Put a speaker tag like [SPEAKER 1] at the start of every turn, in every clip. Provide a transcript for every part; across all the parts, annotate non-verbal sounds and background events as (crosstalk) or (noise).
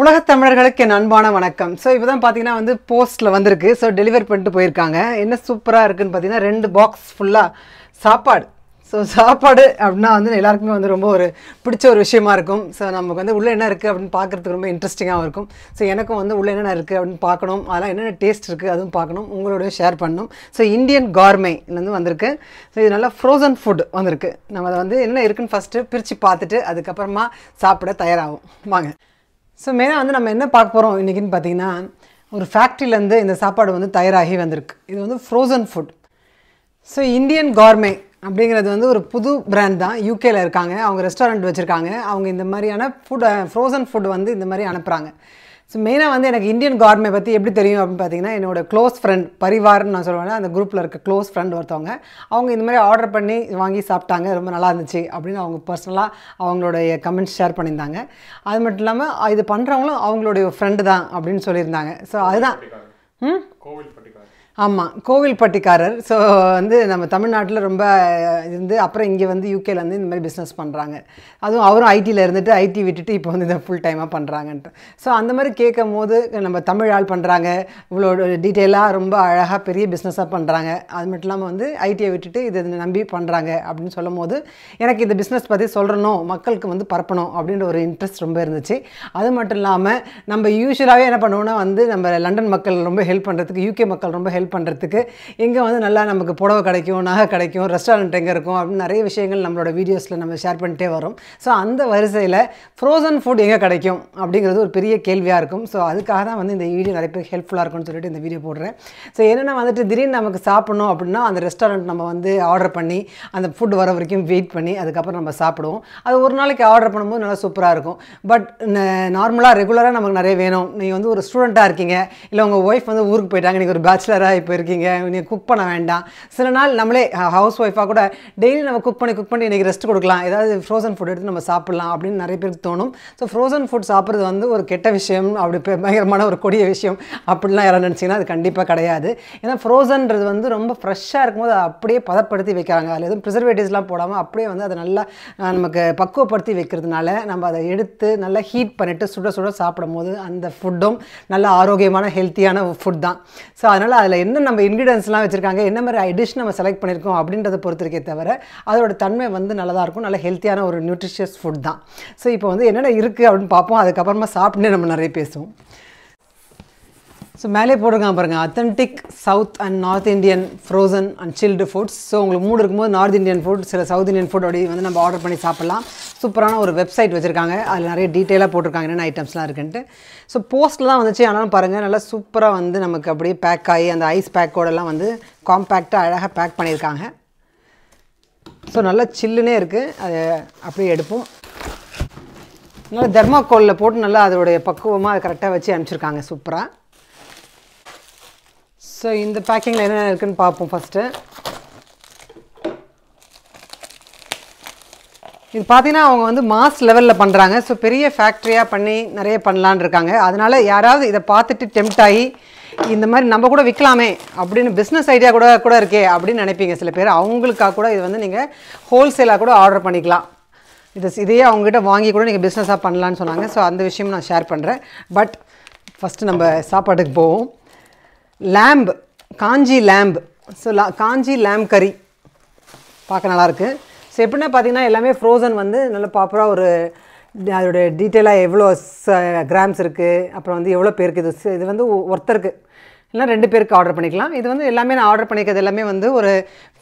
[SPEAKER 1] உலக தமிழர்களுக்கு என் அன்பான வணக்கம் ஸோ இப்போ தான் பார்த்தீங்கன்னா வந்து போஸ்ட்டில் வந்திருக்கு ஸோ டெலிவரி பண்ணிட்டு போயிருக்காங்க என்ன சூப்பராக இருக்குதுன்னு பார்த்தீங்கன்னா ரெண்டு பாக்ஸ் ஃபுல்லாக சாப்பாடு ஸோ சாப்பாடு அப்படின்னா வந்து எல்லாருக்குமே வந்து ரொம்ப ஒரு பிடிச்ச ஒரு விஷயமா இருக்கும் ஸோ நமக்கு வந்து உள்ளே என்ன இருக்குது அப்படின்னு பார்க்குறதுக்கு ரொம்ப இன்ட்ரெஸ்டிங்காகவும் இருக்கும் ஸோ எனக்கும் வந்து உள்ளே என்னென்ன இருக்குது அப்படின்னு பார்க்கணும் அதெல்லாம் என்னென்ன டேஸ்ட் இருக்குது அதுவும் பார்க்கணும் உங்களோட ஷேர் பண்ணணும் ஸோ இந்தியன் வந்து வந்திருக்கு ஸோ இது நல்லா ஃப்ரோசன் ஃபுட் வந்திருக்கு நம்ம அதை வந்து என்ன இருக்குன்னு ஃபஸ்ட்டு பிரித்து பார்த்துட்டு அதுக்கப்புறமா சாப்பிட தயாராகும் வாங்க ஸோ மெயினாக வந்து நம்ம என்ன பார்க்க போகிறோம் இன்றைக்கின்னு பார்த்தீங்கன்னா ஒரு ஃபேக்ட்ரியிலேருந்து இந்த சாப்பாடு வந்து தயாராகி வந்திருக்கு இது வந்து frozen food so Indian gourmet அப்படிங்கிறது வந்து ஒரு புது பிராண்ட் தான் யூகேல இருக்காங்க அவங்க ரெஸ்டாரண்ட் வச்சுருக்காங்க அவங்க இந்த மாதிரியான ஃபுட் ஃப்ரோசன் ஃபுட் வந்து இந்த மாதிரி அனுப்புகிறாங்க ஸோ மெயினாக வந்து எனக்கு இந்தியன் கார்மை பற்றி எப்படி தெரியும் அப்படின்னு பார்த்தீங்கன்னா என்னோடய க்ளோஸ் ஃப்ரெண்ட் பரிவார்னு நான் சொல்லுவேன் அந்த குரூப்பில் இருக்க க்ளோஸ் ஃப்ரெண்ட் ஒருத்தவங்க அவங்க இந்த மாதிரி ஆர்டர் பண்ணி வாங்கி சாப்பிட்டாங்க ரொம்ப நல்லா இருந்துச்சு அப்படின்னு அவங்க பர்சனலாக அவங்களுடைய கமெண்ட்ஸ் ஷேர் பண்ணியிருந்தாங்க அது மட்டும் இல்லாமல் இது பண்ணுறவங்களும் அவங்களுடைய ஃப்ரெண்டு தான் அப்படின்னு சொல்லியிருந்தாங்க ஸோ அதுதான் ம் ஆமாம் கோவில்பட்டிக்காரர் ஸோ வந்து நம்ம தமிழ்நாட்டில் ரொம்ப இருந்து அப்புறம் இங்கே வந்து யூகேலேருந்து இந்த மாதிரி பிஸ்னஸ் பண்ணுறாங்க அதுவும் அவரும் ஐடியில் இருந்துட்டு ஐடி விட்டுட்டு இப்போ வந்து இதை ஃபுல் டைமாக பண்ணுறாங்கன்ட்டு ஸோ அந்த மாதிரி கேட்கும் போது நம்ம தமிழ் ஆள் பண்ணுறாங்க இவ்வளோ டீட்டெயிலாக ரொம்ப அழகாக பெரிய பிஸ்னஸாக பண்ணுறாங்க அது மட்டும் இல்லாமல் வந்து ஐடியை விட்டுட்டு இதை நம்பி பண்ணுறாங்க அப்படின்னு சொல்லும் போது எனக்கு இந்த பிஸ்னஸ் பற்றி சொல்கிறணும் மக்களுக்கு வந்து பரப்பணும் அப்படின்ற ஒரு இன்ட்ரெஸ்ட் ரொம்ப இருந்துச்சு அது மட்டும் இல்லாமல் நம்ம யூஸ்வலாகவே என்ன பண்ணுவோன்னா வந்து நம்ம லண்டன் மக்கள் ரொம்ப ஹெல்ப் பண்ணுறதுக்கு யூகே மக்கள் ரொம்ப ஹெல்ப் ஹெல்ப் பண்ணுறதுக்கு இங்கே வந்து நல்லா நமக்கு புடவை கிடைக்கும் நகை கிடைக்கும் ரெஸ்டாரண்ட் எங்கே இருக்கும் அப்படின்னு நிறைய விஷயங்கள் நம்மளோட வீடியோஸில் நம்ம ஷேர் பண்ணிட்டே வரும் ஸோ அந்த வரிசையில் ஃப்ரோசன் ஃபுட் எங்கே கிடைக்கும் அப்படிங்கிறது ஒரு பெரிய கேள்வியாக இருக்கும் ஸோ அதுக்காக தான் வந்து இந்த வீடியோ நிறைய பேர் ஹெல்ப்ஃபுல்லாக இருக்கும்னு சொல்லிட்டு இந்த வீடியோ போடுறேன் ஸோ என்னென்னா வந்துட்டு திடீர்னு நமக்கு சாப்பிடணும் அப்படின்னா அந்த ரெஸ்டாரண்ட் நம்ம வந்து ஆர்டர் பண்ணி அந்த ஃபுட் வர வரைக்கும் வெயிட் பண்ணி அதுக்கப்புறம் நம்ம சாப்பிடுவோம் அது ஒரு நாளைக்கு ஆர்டர் பண்ணும்போது நல்லா சூப்பராக இருக்கும் பட் நார்மலாக ரெகுலராக நமக்கு நிறைய வேணும் நீங்கள் வந்து ஒரு ஸ்டூடெண்ட்டாக இருக்கீங்க இல்லை உங்கள் ஒய்ஃப் வந்து ஊருக்கு போயிட்டாங்க நீங்கள் ஒரு பேச்சுலராக ஆகி போயிருக்கீங்க நீங்கள் குக் பண்ண வேண்டாம் சில நாள் நம்மளே ஹவுஸ் ஒய்ஃபாக கூட டெய்லி நம்ம குக் பண்ணி குக் பண்ணி இன்றைக்கி ரெஸ்ட் கொடுக்கலாம் ஏதாவது ஃப்ரோசன் ஃபுட் எடுத்து நம்ம சாப்பிட்லாம் அப்படின்னு நிறைய பேருக்கு தோணும் ஸோ ஃப்ரோசன் ஃபுட் சாப்பிட்றது வந்து ஒரு கெட்ட விஷயம் அப்படி பயங்கரமான ஒரு கொடிய விஷயம் அப்படிலாம் யாரும் நினச்சிங்கன்னா அது கண்டிப்பாக கிடையாது ஏன்னா ஃப்ரோசன்றது வந்து ரொம்ப ஃப்ரெஷ்ஷாக இருக்கும்போது அதை அப்படியே பதப்படுத்தி வைக்கிறாங்க அதில் எதுவும் ப்ரிசர்வேட்டிவ்ஸ்லாம் போடாமல் அப்படியே வந்து அதை நல்லா நமக்கு பக்குவப்படுத்தி வைக்கிறதுனால நம்ம அதை எடுத்து நல்லா ஹீட் பண்ணிவிட்டு சுட சுட சாப்பிடும் போது அந்த ஃபுட்டும் நல்ல ஆரோக்கியமான ஹெல்த்தியான ஃபுட் தான் ஸோ அதனால் அதில் என்ன நம்ம இன்க்ரீடியன்ஸ்லாம் வச்சுருக்காங்க என்ன மாதிரி டிஷ் நம்ம செலக்ட் பண்ணியிருக்கோம் அப்படின்றத பொறுத்திருக்கே தவிர அதோட தன்மை வந்து நல்லதாக இருக்கும் நல்ல ஹெல்த்தியான ஒரு நியூட்ரிஷியஸ் ஃபுட் தான் ஸோ இப்போ வந்து என்னென்ன இருக்குது அப்படின்னு பார்ப்போம் அதுக்கப்புறமா சாப்பிட்டுனே நம்ம நிறைய பேசுவோம் ஸோ மேலே போட்டிருக்கான் பாருங்கள் authentic south and north Indian frozen and chilled foods so உங்களுக்கு மூடு இருக்கும்போது நார்த் இந்தியன் ஃபுட் சில சவுத் இந்தியன் ஃபுட் அப்படி வந்து நம்ம ஆர்டர் பண்ணி சாப்பிட்லாம் சூப்பரான ஒரு வெப்சைட் வச்சுருக்காங்க அதில் நிறைய டீட்டெயிலாக போட்டிருக்காங்க என்னென்ன ஐட்டம்ஸ்லாம் இருக்குன்ட்டு ஸோ போஸ்ட்டில் தான் வந்துச்சு ஆனாலும் பாருங்கள் நல்லா சூப்பராக வந்து நமக்கு அப்படியே பேக் ஆகி அந்த ஐஸ் பேக்கோடலாம் வந்து காம்பேக்டாக அழகாக பேக் பண்ணியிருக்காங்க ஸோ நல்லா சில்லுனே இருக்குது அதை அப்படியே எடுப்போம் நல்லா தெர்மாக்கோலில் போட்டு நல்லா அதோடைய பக்குவமாக அதை கரெக்டாக வச்சு அனுப்பிச்சிருக்காங்க சூப்பராக ஸோ இந்த பேக்கிங்கில் என்னென்ன இருக்குதுன்னு பார்ப்போம் ஃபஸ்ட்டு இது பார்த்தீங்கன்னா அவங்க வந்து மாஸ் லெவலில் பண்ணுறாங்க ஸோ பெரிய ஃபேக்ட்ரியாக பண்ணி நிறைய பண்ணலான் இருக்காங்க அதனால் யாராவது இதை பார்த்துட்டு டெம்ட் ஆகி இந்த மாதிரி நம்ம கூட விற்கலாமே அப்படின்னு பிஸ்னஸ் ஐடியா கூட கூட இருக்கே அப்படின்னு நினைப்பீங்க சில பேர் அவங்களுக்காக கூட இது வந்து நீங்கள் ஹோல்சேலாக கூட ஆர்டர் பண்ணிக்கலாம் இது இதையே அவங்ககிட்ட வாங்கி கூட நீங்கள் பிஸ்னஸாக பண்ணலான்னு சொன்னாங்க ஸோ அந்த விஷயம் நான் ஷேர் பண்ணுறேன் பட் ஃபஸ்ட்டு நம்ம சாப்பாட்டுக்கு போவோம் லேம்ப் காஞ்சி லேம்ப் ஸோ லா காஞ்சி லேம்ப் கறி பார்க்க நல்லாயிருக்கு ஸோ எப்படின்னா பார்த்தீங்கன்னா எல்லாமே ஃப்ரோசன் வந்து நல்ல ப்ராப்பராக ஒரு அதோடய டீட்டெயிலாக எவ்வளோ கிராம்ஸ் இருக்குது அப்புறம் வந்து எவ்வளோ பேருக்கு இது இது வந்து ஒருத்தருக்கு இல்லைனா ரெண்டு பேருக்கு ஆர்டர் பண்ணிக்கலாம் இது வந்து எல்லாமே நான் ஆர்டர் பண்ணிக்கிறது எல்லாமே வந்து ஒரு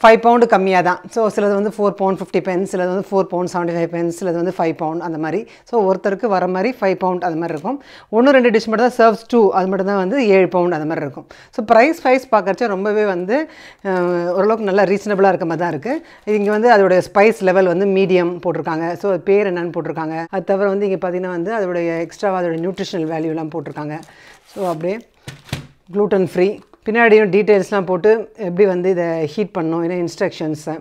[SPEAKER 1] ஃபைவ் பவுண்டு கம்மியாக தான் ஸோ சிலது வந்து ஃபோர் பவுண்ட் ஃபிஃப்டி பென்ஸ் சிலது வந்து four pound seventy five pence சிலது வந்து ஃபைவ் பவுண்ட் அந்த மாதிரி ஸோ ஒருத்தருக்கு வர மாதிரி ஃபைவ் பவுண்ட் அது மாதிரி இருக்கும் ஒன்று ரெண்டு டிஷ் மட்டும் தான் சர்வ்ஸ் டூ அது மட்டும் தான் வந்து ஏழு பவுண்ட் அந்த மாதிரி இருக்கும் ஸோ ப்ரைஸ் வைஸ் பார்க்குறச்சா ரொம்பவே வந்து ஓரளவுக்கு நல்லா ரீசனபிளாக இருக்க மாதிரி தான் இருக்குது இங்கே வந்து அதோடைய ஸ்பைஸ் லெவல் வந்து மீடியம் போட்டிருக்காங்க ஸோ பேர் என்னென்னு போட்டிருக்காங்க அது தவிர வந்து இங்கே பார்த்திங்கன்னா வந்து அதோடைய எக்ஸ்ட்ராவாக அதோடய நியூட்ரிஷனல் வேல்யூலாம் போட்டிருக்காங்க ஸோ அப்படியே க்ளூட்டன் ஃப்ரீ பின்னாடியும் டீட்டெயில்ஸ்லாம் போட்டு எப்படி வந்து இதை ஹீட் பண்ணணும் ஏன்னா இன்ஸ்ட்ரக்ஷன்ஸை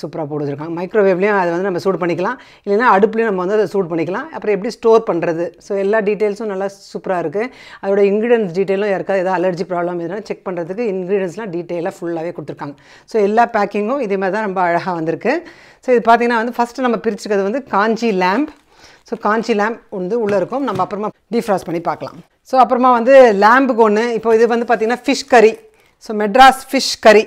[SPEAKER 1] சூப்பராக போட்டுருக்காங்க மைக்ரோவேவ்லேயும் அதை வந்து நம்ம சூட் பண்ணிக்கலாம் இல்லைனா அடுப்புலேயும் நம்ம வந்து அதை சூட் பண்ணிக்கலாம் அப்புறம் எப்படி ஸ்டோர் பண்ணுறது ஸோ எல்லா டீட்டெயில்ஸும் நல்லா சூப்பராக இருக்குது அதோட இன்க்ரீடியன்ஸ் டீட்டெயிலும் யாருக்காவது ஏதாவது அலர்ஜி ப்ராப்ளம் எதுனா செக் பண்ணுறதுக்கு இன்க்ரீடியன்ஸ்லாம் டீட்டெயிலாக ஃபுல்லாகவே கொடுத்துருக்காங்க ஸோ எல்லா பேக்கிங்கும் இதே மாதிரி தான் ரொம்ப அழகாக வந்திருக்கு ஸோ இது பார்த்திங்கன்னா வந்து ஃபஸ்ட்டு நம்ம பிரிச்சுக்கிறது வந்து Kanchi lamb so Kanchi lamb வந்து உள்ளே இருக்கும் நம்ம அப்புறமா டீஃப்ராஸ் பண்ணி பார்க்கலாம் ஸோ அப்புறமா வந்து லேம்புக்கு ஒன்று இப்போ இது வந்து பார்த்திங்கன்னா ஃபிஷ் கறி ஸோ மெட்ராஸ் ஃபிஷ் கறி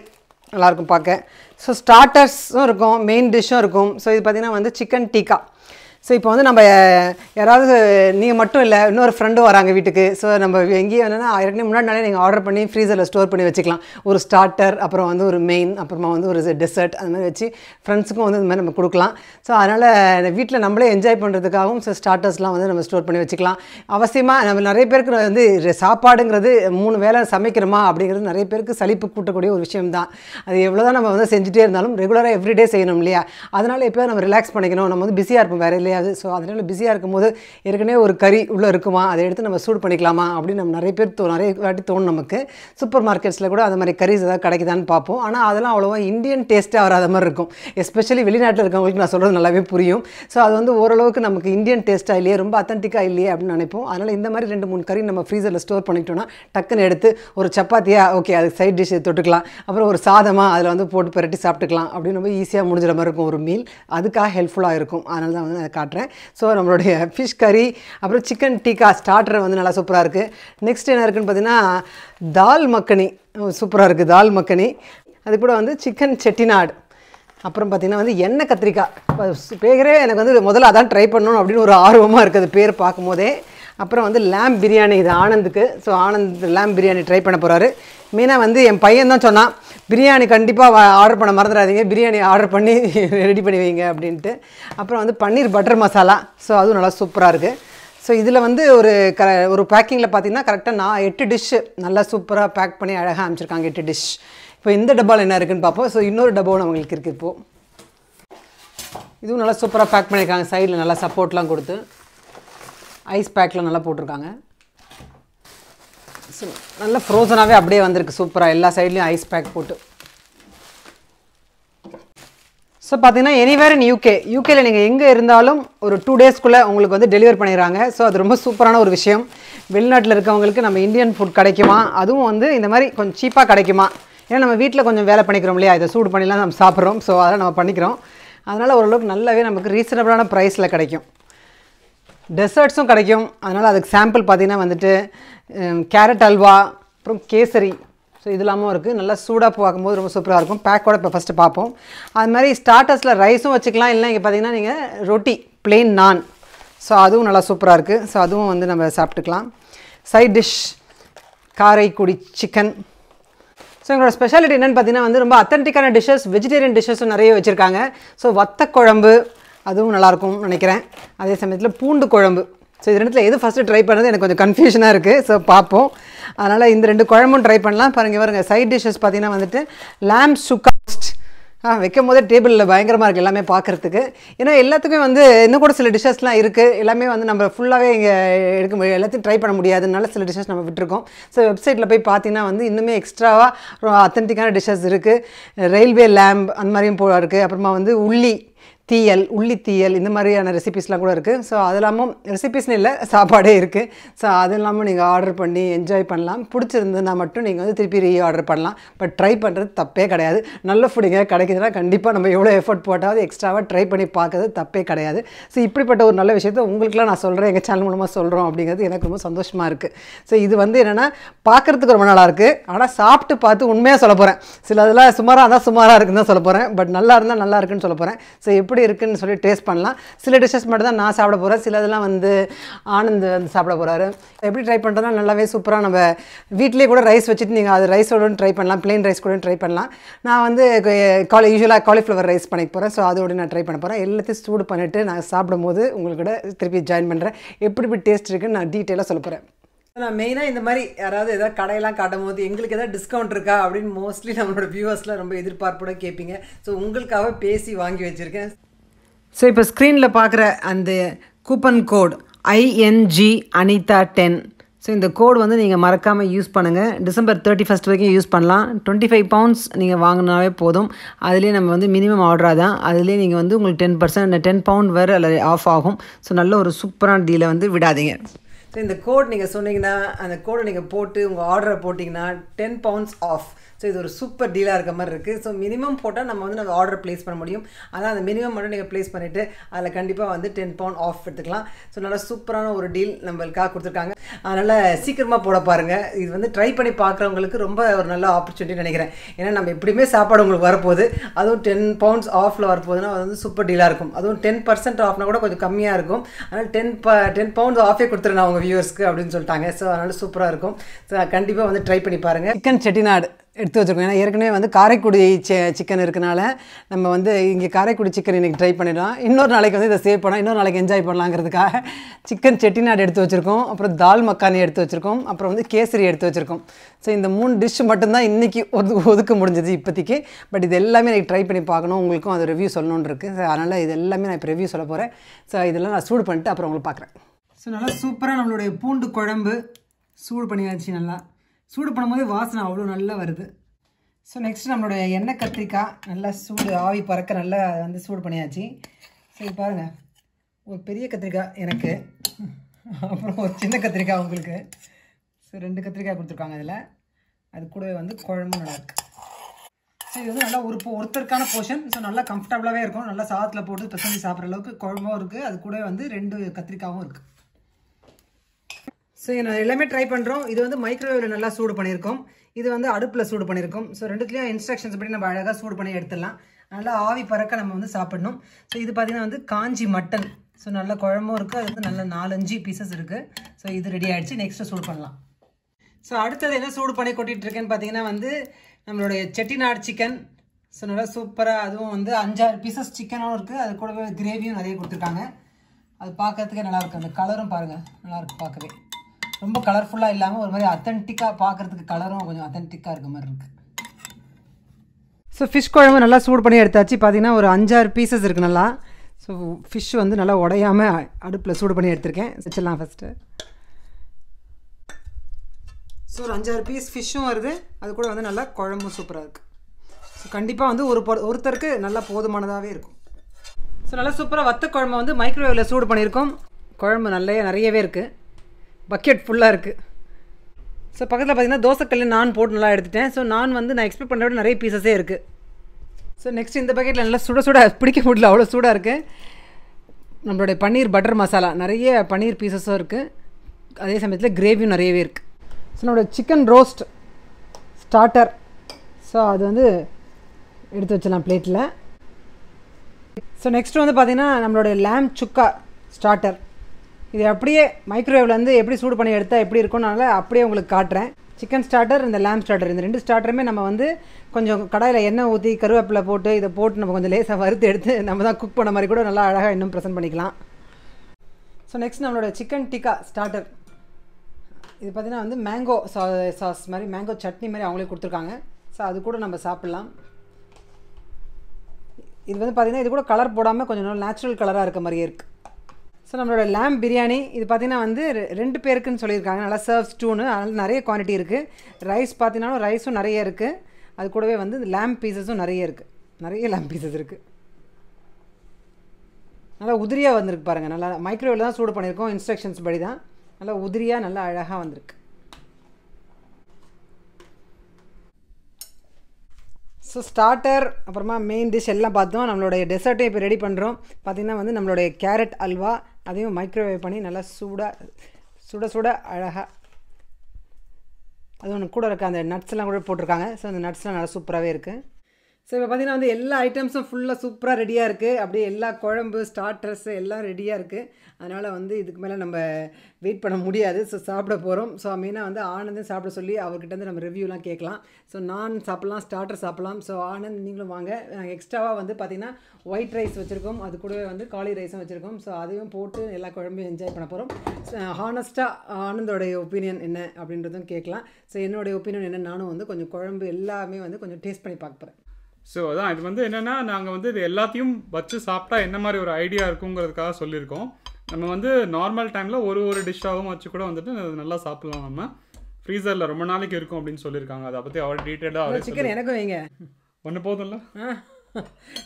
[SPEAKER 1] நல்லாயிருக்கும் பார்க்க ஸோ ஸ்டார்டர்ஸும் இருக்கும் மெயின் டிஷ்ஷும் இருக்கும் ஸோ இது பார்த்திங்கன்னா வந்து சிக்கன் டீக்கா ஸோ இப்போ வந்து நம்ம யாராவது நீங்கள் மட்டும் இல்லை இன்னொரு ஃப்ரெண்டும் வராங்க வீட்டுக்கு ஸோ நம்ம எங்கேயும் என்னென்னா ஏற்கனவே முன்னாடி நீங்கள் ஆர்டர் பண்ணி ஃப்ரீசரில் ஸ்டோர் பண்ணி வச்சுக்கலாம் ஒரு ஸ்டார்டர் அப்புறம் வந்து ஒரு மெயின் அப்புறமா வந்து ஒரு டெசர்ட் அந்த மாதிரி வச்சு ஃப்ரெண்ட்ஸுக்கும் வந்து இந்த மாதிரி நம்ம கொடுக்கலாம் ஸோ அதனால் வீட்டில் நம்மளே என்ஜாய் பண்ணுறதுக்காகவும் ஸோ ஸ்டார்டர்ஸ்லாம் வந்து நம்ம ஸ்டோர் பண்ணி வச்சுக்கலாம் அவசியமாக நம்ம நிறைய பேருக்கு வந்து சாப்பாடுங்கிறது மூணு வேலை சமைக்கிறோமா அப்படிங்கிறது நிறைய பேருக்கு சளிப்பு கூட்டக்கூடிய ஒரு விஷயம் தான் அது எவ்வளோ தான் நம்ம வந்து செஞ்சுட்டே இருந்தாலும் ரெகுலராக எவ்ரிடே செய்யணும் இல்லையா அதனால் எப்போயாவது நம்ம ரிலாக்ஸ் பண்ணிக்கணும் நம்ம வந்து பிஸியாக இருப்போம் வேறு கிடையாது ஸோ அதனால் பிஸியாக இருக்கும்போது ஏற்கனவே ஒரு கறி உள்ளே இருக்குமா அதை எடுத்து நம்ம சூடு பண்ணிக்கலாமா அப்படின்னு நம்ம நிறைய பேர் தோ நிறைய வாட்டி தோணும் நமக்கு சூப்பர் மார்க்கெட்ஸில் கூட அந்த மாதிரி கறிஸ் ஏதாவது கிடைக்குதான்னு பார்ப்போம் ஆனால் அதெல்லாம் அவ்வளோவா இந்தியன் டேஸ்ட்டாக வராத மாதிரி இருக்கும் எஸ்பெஷலி வெளிநாட்டில் இருக்கவங்களுக்கு நான் சொல்கிறது நல்லாவே புரியும் ஸோ அது வந்து ஓரளவுக்கு நமக்கு இந்தியன் டேஸ்ட்டாக இல்லையே ரொம்ப அத்தன்டிக்காக இல்லையே அப்படின்னு நினைப்போம் அதனால் இந்த மாதிரி ரெண்டு மூணு கறி நம்ம ஃப்ரீசரில் ஸ்டோர் பண்ணிட்டோம்னா டக்குன்னு எடுத்து ஒரு சப்பாத்தியாக ஓகே அதுக்கு சைட் டிஷ் தொட்டுக்கலாம் அப்புறம் ஒரு சாதமாக அதில் வந்து போட்டு பரட்டி சாப்பிட்டுக்கலாம் அப்படின்னு ரொம்ப ஈஸியாக முடிஞ்சிட மாதிரி இருக்கும் ஒரு மீல் அதுக்காக ஹெல்ப்ஃபுல்லாக இருக்கும் அதனால தான் வந்து காட்டுறேன் ஸோ நம்மளுடைய ஃபிஷ் கறி அப்புறம் சிக்கன் டீக்கா ஸ்டார்டர் வந்து நல்லா சூப்பராக இருக்குது நெக்ஸ்ட் என்ன இருக்குதுன்னு பார்த்தீங்கன்னா தால் மக்கனி சூப்பராக இருக்குது தால் மக்கனி அது கூட வந்து சிக்கன் செட்டிநாடு அப்புறம் பார்த்திங்கன்னா வந்து எண்ணெய் கத்திரிக்காய் பேகரே எனக்கு வந்து முதல்ல அதான் ட்ரை பண்ணணும் அப்படின்னு ஒரு ஆர்வமாக இருக்குது பேர் பார்க்கும் போதே அப்புறம் வந்து லேம் பிரியாணி இது ஆனந்துக்கு so Anand lamb biryani try பண்ண போகிறாரு மெயினாக வந்து என் பையன் தான் சொன்னான் பிரியாணி கண்டிப்பாக ஆர்டர் பண்ண மறந்துடாதீங்க பிரியாணி ஆர்டர் பண்ணி ரெடி (laughs) பண்ணி வைங்க அப்படின்ட்டு அப்புறம் வந்து பன்னீர் பட்டர் மசாலா ஸோ அதுவும் நல்லா சூப்பராக இருக்குது ஸோ இதில் வந்து ஒரு க ஒரு பேக்கிங்கில் பார்த்திங்கன்னா கரெக்டாக நான் எட்டு டிஷ்ஷு நல்லா சூப்பராக பேக் பண்ணி அழகாக அனுப்பிச்சிருக்காங்க எட்டு டிஷ் இப்போ இந்த டப்பாவில் என்ன இருக்குதுன்னு பார்ப்போம் ஸோ இன்னொரு டப்பாவில் அவங்களுக்கு இருக்குது இப்போது இதுவும் நல்லா சூப்பராக பேக் பண்ணியிருக்காங்க சைடில் நல்லா சப்போர்ட்லாம் கொடுத்து ஐஸ் பேக்கில் நல்லா போட்டிருக்காங்க ஸோ நல்லா ஃப்ரோசனாகவே அப்படியே வந்திருக்கு சூப்பராக எல்லா சைட்லேயும் ஐஸ் பேக் போட்டு ஸோ பார்த்தீங்கன்னா எனிவேர் இன் யூகே யூகேல நீங்கள் எங்கே இருந்தாலும் ஒரு டூ டேஸ்க்குள்ளே உங்களுக்கு வந்து டெலிவர் பண்ணிடுறாங்க ஸோ அது ரொம்ப சூப்பரான ஒரு விஷயம் வெளிநாட்டில் இருக்கவங்களுக்கு நம்ம இந்தியன் ஃபுட் கிடைக்குமா அதுவும் வந்து இந்த மாதிரி கொஞ்சம் சீப்பாக கிடைக்குமா ஏன்னா நம்ம வீட்டில் கொஞ்சம் வேலை பண்ணிக்கிறோம் இல்லையா இதை சூடு பண்ணிலாம் நம்ம சாப்பிட்றோம் ஸோ அதெல்லாம் நம்ம பண்ணிக்கிறோம் அதனால் ஓரளவுக்கு நல்லாவே நமக்கு ரீசனபிளான ப்ரைஸில் கிடைக்கும் டெசர்ட்ஸும் கிடைக்கும் அதனால் அதுக்கு சாம்பிள் பார்த்திங்கன்னா வந்துட்டு கேரட் அல்வா அப்புறம் கேசரி ஸோ இது இல்லாமல் இருக்குது நல்லா சூடாக பார்க்கும்போது ரொம்ப சூப்பராக இருக்கும் பேக்கோட இப்போ ஃபஸ்ட்டு பார்ப்போம் அது மாதிரி ஸ்டார்டர்ஸில் ரைஸும் வச்சுக்கலாம் இல்லை இங்கே பார்த்திங்கன்னா நீங்கள் ரொட்டி பிளெயின் நான் ஸோ அதுவும் நல்லா சூப்பராக இருக்குது ஸோ அதுவும் வந்து நம்ம சாப்பிட்டுக்கலாம் side dish Karaikudi chicken so எங்களோட ஸ்பெஷாலிட்டி என்னென்னு பார்த்தீங்கன்னா வந்து ரொம்ப அத்தன்டிக்கான டிஷ்ஷஸ் வெஜிடேரியன் டிஷ்ஷஸும் நிறைய வச்சுருக்காங்க ஸோ வத்த குழம்பு அதுவும் நல்லாயிருக்கும்னு நினைக்கிறேன் அதே சமயத்தில் பூண்டு குழம்பு ஸோ இது ரெண்டுத்தில் எது ஃபஸ்ட்டு ட்ரை பண்ணது எனக்கு கொஞ்சம் கன்ஃபியூஷனாக இருக்குது ஸோ பார்ப்போம் அதனால் இந்த ரெண்டு குழம்பும் ட்ரை பண்ணலாம் பாருங்கள் பாருங்கள் சைட் டிஷ்ஷஸ் பார்த்தீங்கன்னா வந்துட்டு லேம் சுக்காஸ்ட் ஆ வைக்கும் போதே டேபிளில் பயங்கரமாக இருக்குது எல்லாமே பார்க்குறதுக்கு ஏன்னா எல்லாத்துக்குமே வந்து இன்னும் கூட சில டிஷ்ஷஸ்லாம் இருக்குது எல்லாமே வந்து நம்ம ஃபுல்லாகவே இங்கே எடுக்க முடியும் எல்லாத்தையும் ட்ரை பண்ண முடியாதுனால சில டிஷ்ஷஸ் நம்ம விட்டுருக்கோம் ஸோ வெப்சைட்டில் போய் பார்த்தீங்கன்னா வந்து இன்னுமே எக்ஸ்ட்ராவாக அத்தன்டிக்கான டிஷ்ஷஸ் இருக்குது ரயில்வே லேம்ப் அந்த மாதிரியும் போ இருக்குது அப்புறமா வந்து உள்ளி தீயல் உள்ளி தீயல் இந்த மாதிரியான ரெசிபிஸ்லாம் கூட இருக்குது ஸோ அது இல்லாமல் ரெசிபிஸ்னு இல்லை சாப்பாடே இருக்குது ஸோ அது இல்லாமல் நீங்கள் ஆர்டர் பண்ணி என்ஜாய் பண்ணலாம் பிடிச்சிருந்ததுனா மட்டும் நீங்கள் வந்து திருப்பி ரீ ஆர்டர் பண்ணலாம் பட் ட்ரை பண்ணுறது தப்பே கிடையாது நல்ல ஃபுட்டுங்க கிடைக்குதுன்னா கண்டிப்பாக நம்ம எவ்வளோ எஃபர்ட் போட்டாவது எக்ஸ்ட்ராவாக ட்ரை பண்ணி பார்க்கறது தப்பே கிடையாது ஸோ இப்படிப்பட்ட ஒரு நல்ல விஷயத்தை உங்களுக்குலாம் நான் சொல்கிறேன் எங்கள் சேனல் மூலமாக சொல்கிறோம் அப்படிங்கிறது எனக்கு ரொம்ப சந்தோஷமாக இருக்குது ஸோ இது வந்து என்னென்னா பார்க்குறதுக்கு ரொம்ப நல்லா இருக்குது ஆனால் சாப்பிட்டு பார்த்து உண்மையாக சொல்ல போகிறேன் சில அதெல்லாம் சுமாராக தான் சுமாராக இருக்குன்னு தான் சொல்ல போகிறேன் பட் நல்லா இருந்தால் நல்லா இருக்குன்னு சொல்ல போகிறேன் ஸோ எப்படி எப்படி இருக்குதுன்னு சொல்லி டேஸ்ட் பண்ணலாம் சில டிஷ்ஷஸ் மட்டும் தான் நான் சாப்பிட போகிறேன் சில இதெல்லாம் வந்து ஆனந்த் வந்து சாப்பிட போகிறாரு எப்படி ட்ரை பண்ணுறதுனா நல்லாவே சூப்பராக நம்ம வீட்டிலே கூட ரைஸ் வச்சுட்டு நீங்கள் அது ரைஸோட ட்ரை பண்ணலாம் பிளெயின் ரைஸ் கூட ட்ரை பண்ணலாம் நான் வந்து காலி யூஸ்வலாக காலிஃப்ளவர் ரைஸ் பண்ணிக்க போகிறேன் ஸோ அதோட நான் ட்ரை பண்ண போகிறேன் எல்லாத்தையும் சூடு பண்ணிவிட்டு நான் சாப்பிடும் போது உங்களுக்கு திருப்பி ஜாயின் பண்ணுறேன் எப்படி இப்படி டேஸ்ட் இருக்குன்னு நான் டீட்டெயிலாக சொல்ல போகிறேன் நான் மெயினாக இந்த மாதிரி யாராவது எதாவது கடையெல்லாம் காட்டும் போது எங்களுக்கு எதாவது டிஸ்கவுண்ட் இருக்கா அப்படின்னு மோஸ்ட்லி நம்மளோட வியூவர்ஸ்லாம் ரொம்ப எதிர்பார்ப்போட கேட்பீங்க ஸோ உங்களுக்காக பேசி வாங்கி வச்சுருக்கேன் ஸோ இப்போ ஸ்க்ரீனில் பார்க்குற அந்த coupon code ING Anita ten so இந்த கோடு வந்து நீங்கள் மறக்காமல் யூஸ் பண்ணுங்கள் டிசம்பர் தேர்ட்டி ஃபஸ்ட் வரைக்கும் யூஸ் பண்ணலாம் டுவெண்ட்டி ஃபைவ் பவுண்ட்ஸ் நீங்கள் வாங்கினாவே போதும் அதுலேயே நம்ம வந்து மினிமம் ஆர்டராக தான் அதுலேயே நீங்கள் வந்து உங்களுக்கு டென் பர்சன்ட் டென் பவுண்ட் வேறு அல்லது ஆஃப் ஆகும் ஸோ நல்ல ஒரு சூப்பரான டீலை வந்து விடாதீங்க ஸோ இந்த கோட் நீங்கள் சொன்னீங்கன்னா அந்த கோடை நீங்கள் போட்டு உங்கள் ஆர்டரை போட்டிங்கன்னா டென் பவுண்ட்ஸ் ஆஃப் ஸோ இது ஒரு சூப்பர் டீலாக இருக்க மாதிரி இருக்குது ஸோ மினிமம் போட்டால் நம்ம வந்து நம்ம ஆர்டர் ப்ளேஸ் பண்ண முடியும் ஆனால் அந்த மினிமம் மட்டும் நீங்கள் ப்ளேஸ் பண்ணிவிட்டு அதில் கண்டிப்பாக வந்து டென் பவுண்ட் ஆஃப் எடுத்துக்கலாம் ஸோ நல்லா சூப்பரான ஒரு டீல் நம்மளுக்காக கொடுத்துருக்காங்க அதனால் சீக்கிரமாக போட பாருங்கள் இது வந்து ட்ரை பண்ணி பார்க்குறவங்களுக்கு ரொம்ப ஒரு நல்ல ஆப்பர்ச்சுனிட்டி நினைக்கிறேன் ஏன்னா நம்ம எப்படியுமே சாப்பாடு உங்களுக்கு வரப்போகுது அதுவும் டென் பவுண்ட்ஸ் ஆஃபில் வரப்போகுதுன்னா அது வந்து சூப்பர் டீலாக இருக்கும் அதுவும் டென் பர்சன்ட் ஆஃப்னா கூட கொஞ்சம் கம்மியாக இருக்கும் அதனால் டென் ப டென் பவுண்ட்ஸ் ஆஃபே கொடுத்துருந்தேன் அவங்க வியூவர்ஸ்க்கு அப்படின்னு சொல்லிட்டாங்க ஸோ அதனால் சூப்பராக இருக்கும் ஸோ கண்டிப்பாக வந்து ட்ரை பண்ணி பாருங்கள் சிக்கன் செட்டிநாடு எடுத்து வச்சுருக்கோம் ஏன்னா ஏற்கனவே வந்து காரைக்குடி சே சிக்கன் இருக்கனால நம்ம வந்து இங்கே காரைக்குடி சிக்கன் இன்றைக்கி ட்ரை பண்ணிடலாம் இன்னொரு நாளைக்கு வந்து இதை சேவ் பண்ணலாம் இன்னொரு நாளைக்கு என்ஜாய் பண்ணலாங்கிறதுக்காக சிக்கன் செட்டிநாடு எடுத்து வச்சுருக்கோம் அப்புறம் தால் மக்கானி எடுத்து வச்சுருக்கோம் அப்புறம் வந்து கேசரி எடுத்து வச்சுருக்கோம் ஸோ இந்த மூணு டிஷ் மட்டும்தான் இன்றைக்கி ஒது ஒதுக்க முடிஞ்சது இப்போதைக்கு பட் இது எல்லாமே எனக்கு ட்ரை பண்ணி பார்க்கணும் உங்களுக்கும் அது ரிவ்யூ சொல்லணுன்னு இருக்குது ஸோ அதனால் இது எல்லாமே நான் இப்போ ரிவ்யூ சொல்ல போகிறேன் ஸோ இதெல்லாம் நான் சூடு பண்ணிட்டு அப்புறம் உங்களுக்கு பார்க்குறேன் ஸோ நல்லா சூப்பராக நம்மளுடைய பூண்டு குழம்பு சூடு பண்ணியாச்சு நல்லா சூடு பண்ணும்போது வாசனை அவ்வளோ நல்லா வருது ஸோ நெக்ஸ்ட் நம்மளோட எண்ணெய் கத்திரிக்காய் நல்லா சூடு ஆவி பறக்க நல்லா வந்து சூடு பண்ணியாச்சு சரி பாருங்கள் ஒரு பெரிய கத்திரிக்காய் எனக்கு அப்புறம் ஒரு சின்ன கத்திரிக்காய் உங்களுக்கு ஸோ ரெண்டு கத்திரிக்காய் கொடுத்துருக்காங்க இதில் அது கூடவே வந்து குழம்பு நல்லாயிருக்கு ஸோ இது வந்து நல்லா ஒரு ஒருத்தருக்கான போர்ஷன் ஸோ நல்லா கம்ஃபர்டபுளாகவே இருக்கும் நல்லா சாதத்தில் போட்டு பசங்க சாப்பிட்ற அளவுக்கு குழம்பும் இருக்குது அது கூடவே வந்து ரெண்டு கத்திரிக்காயும் இருக்குது ஸோ எல்லாமே ட்ரை பண்ணுறோம் இது வந்து மைக்ரோவேவில் நல்லா சூடு பண்ணியிருக்கோம் இது வந்து அடுப்பில் சூடு பண்ணியிருக்கோம் ஸோ ரெண்டுத்துலேயும் இன்ஸ்ட்ரக்ஷன்ஸ் படி நம்ம அழகாக சூடு பண்ணி எடுத்துடலாம் நல்லா ஆவி பறக்க நம்ம வந்து சாப்பிடணும் ஸோ இது பார்த்திங்கன்னா வந்து காஞ்சி மட்டன் ஸோ நல்ல குழம்பும் இருக்குது அது வந்து நல்ல நாலஞ்சு பீசஸ் இருக்குது ஸோ இது ரெடி ஆகிடுச்சு நெக்ஸ்ட்டு சூடு பண்ணலாம் ஸோ அடுத்தது என்ன சூடு பண்ணி கொட்டிகிட்ருக்கேன்னு பார்த்தீங்கன்னா வந்து நம்மளுடைய செட்டிநாடு சிக்கன் ஸோ நல்லா சூப்பராக அதுவும் வந்து அஞ்சாறு பீசஸ் சிக்கனும் இருக்குது அது கூடவே கிரேவியும் நிறைய கொடுத்துருக்காங்க அது பார்க்கறதுக்கே நல்லாயிருக்கு அந்த கலரும் பாருங்கள் நல்லாயிருக்கு பார்க்கவே ரொம்ப கலர்ஃபுல்லாக இல்லாமல் ஒரு மாதிரி அத்தன்டிக்காக பார்க்குறதுக்கு கலரும் கொஞ்சம் அத்தன்டிக்காக இருக்க மாதிரி இருக்குது ஸோ ஃபிஷ் குழம்பு நல்லா சூடு பண்ணி எடுத்தாச்சு பார்த்தீங்கன்னா ஒரு அஞ்சாறு பீசஸ் இருக்குது நல்லா ஸோ ஃபிஷ் வந்து நல்லா உடையாமல் அடுப்பில் சூடு பண்ணி எடுத்திருக்கேன் வச்சிடலாம் ஃபஸ்ட்டு ஸோ ஒரு அஞ்சாறு பீஸ் ஃபிஷ்ஷும் வருது அது கூட வந்து நல்லா குழம்பும் சூப்பராக இருக்குது ஸோ கண்டிப்பாக வந்து ஒரு ஒருத்தருக்கு நல்லா போதுமானதாகவே இருக்கும் ஸோ நல்லா சூப்பராக வத்த குழம்பு வந்து மைக்ரோவேவில் சூடு பண்ணியிருக்கோம் குழம்பு நல்லா நிறையவே இருக்குது பக்கெட் ஃபுல்லாக இருக்குது ஸோ பக்கத்தில் பார்த்திங்கன்னா தோசைக்கல் நான் போட்டு நல்லா எடுத்துட்டேன் ஸோ நான் வந்து நான் எக்ஸ்பெக்ட் பண்ண விட நிறைய பீசஸே இருக்குது ஸோ நெக்ஸ்ட் இந்த பக்கெட்டில் நல்லா சுட சுட பிடிக்க முடியல அவ்வளோ சூடாக இருக்குது நம்மளுடைய பன்னீர் பட்டர் மசாலா நிறைய பன்னீர் பீசஸும் இருக்குது அதே சமயத்தில் கிரேவியும் நிறையவே இருக்குது ஸோ நம்மளோட சிக்கன் ரோஸ்ட் ஸ்டார்டர் ஸோ அது வந்து எடுத்து வச்சலாம் பிளேட்டில் ஸோ நெக்ஸ்ட் வந்து பார்த்திங்கன்னா நம்மளுடைய லேம் சுக்கா ஸ்டார்டர் இது அப்படியே மைக்ரோவேவ்லேருந்து எப்படி சூடு பண்ணி எடுத்தால் எப்படி இருக்கும்னால அப்படியே உங்களுக்கு காட்டுறேன் சிக்கன் ஸ்டார்டர் இந்த லேம் ஸ்டார்டர் இந்த ரெண்டு ஸ்டார்டருமே நம்ம வந்து கொஞ்சம் கடாயில் எண்ணெய் ஊற்றி கருவேப்பிலை போட்டு இதை போட்டு நம்ம கொஞ்சம் லேசாக வறுத்து எடுத்து நம்ம தான் குக் பண்ண மாதிரி கூட நல்லா அழகாக இன்னும் ப்ரெசென்ட் பண்ணிக்கலாம் ஸோ நெக்ஸ்ட் நம்மளோட சிக்கன் டிக்கா ஸ்டார்டர் இது பார்த்திங்கன்னா வந்து மேங்கோ சா சாஸ் மாதிரி மேங்கோ சட்னி மாதிரி அவங்களே கொடுத்துருக்காங்க ஸோ அது கூட நம்ம சாப்பிட்லாம் இது வந்து பார்த்திங்கன்னா இது கூட கலர் போடாமல் கொஞ்சம் நல்லா நேச்சுரல் கலராக இருக்க மாதிரியே இருக்குது ஸோ நம்மளோட லேம் பிரியாணி இது பார்த்திங்கன்னா வந்து ரெண்டு பேருக்குன்னு சொல்லியிருக்காங்க நல்லா சர்வ்ஸ் டூன்னு அதனால் நிறைய குவான்டிட்டி இருக்குது ரைஸ் பார்த்திங்கனாலும் ரைஸும் நிறைய இருக்குது அது கூடவே வந்து லேம் பீசஸும் நிறைய இருக்குது நிறைய லேம் பீசஸ் இருக்குது நல்லா உதிரியாக வந்திருக்கு பாருங்கள் நல்லா மைக்ரோவேவில் தான் சூடு பண்ணியிருக்கோம் இன்ஸ்ட்ரக்ஷன்ஸ் படி தான் நல்லா உதிரியாக நல்லா அழகாக வந்திருக்கு ஸோ ஸ்டார்டர் அப்புறமா மெயின் டிஷ் எல்லாம் பார்த்தோம் நம்மளுடைய டெசர்ட்டையும் இப்போ ரெடி பண்ணுறோம் பார்த்திங்கன்னா வந்து நம்மளுடைய கேரட் அல்வா அதையும் மைக்ரோவேவ் பண்ணி நல்லா சூடாக சுட சுட அழகாக அது ஒன்று கூட இருக்க அந்த நட்ஸ்லாம் கூட போட்டிருக்காங்க ஸோ அந்த நட்ஸ்லாம் நல்லா சூப்பராகவே இருக்குது ஸோ இப்போ பார்த்தீங்கன்னா வந்து எல்லா ஐட்டம்ஸும் ஃபுல்லாக சூப்பராக ரெடியாக இருக்குது அப்படியே எல்லா குழம்பு ஸ்டார்டர்ஸ் எல்லாம் ரெடியாக இருக்குது அதனால் வந்து இதுக்கு மேலே நம்ம வெயிட் பண்ண முடியாது ஸோ சாப்பிட போகிறோம் ஸோ மெயினாக வந்து ஆனந்தும் சாப்பிட சொல்லி அவர்கிட்ட வந்து நம்ம ரிவ்யூலாம் கேட்கலாம் ஸோ நான் சாப்பிட்லாம் ஸ்டார்டர் சாப்பிட்லாம் ஸோ ஆனந்த் நீங்களும் வாங்க நாங்கள் எக்ஸ்ட்ராவாக வந்து பார்த்திங்கன்னா ஒயிட் ரைஸ் வச்சுருக்கோம் அது கூடவே வந்து காலி ரைஸும் வச்சுருக்கோம் ஸோ அதையும் போட்டு எல்லா குழம்பையும் என்ஜாய் பண்ண போகிறோம் ஹானஸ்ட்டாக ஆனந்தோடைய ஒப்பீனியன் என்ன அப்படின்றதும் கேட்கலாம் ஸோ என்னுடைய ஒப்பீனியன் என்ன நானும் வந்து கொஞ்சம் குழம்பு எல்லாமே வந்து கொஞ்சம் டேஸ்ட் பண்ணி பார்க்க போகிறேன்
[SPEAKER 2] ஸோ அதான் இது வந்து என்னென்னா நாங்கள் வந்து இது எல்லாத்தையும் வச்சு சாப்பிட்டா என்ன மாதிரி ஒரு ஐடியா இருக்குங்கிறதுக்காக சொல்லியிருக்கோம் நம்ம வந்து நார்மல் டைமில் ஒரு ஒரு டிஷ்ஷாகவும் வச்சு கூட வந்துட்டு நல்லா சாப்பிட்லாம் நம்ம ஃப்ரீசரில் ரொம்ப நாளைக்கு இருக்கும் அப்படின்னு சொல்லியிருக்காங்க அதை பற்றி அவ்வளோ டீட்டெயிலாக சிக்கன் எனக்கும்
[SPEAKER 1] வைங்க ஒன்று போதும்ல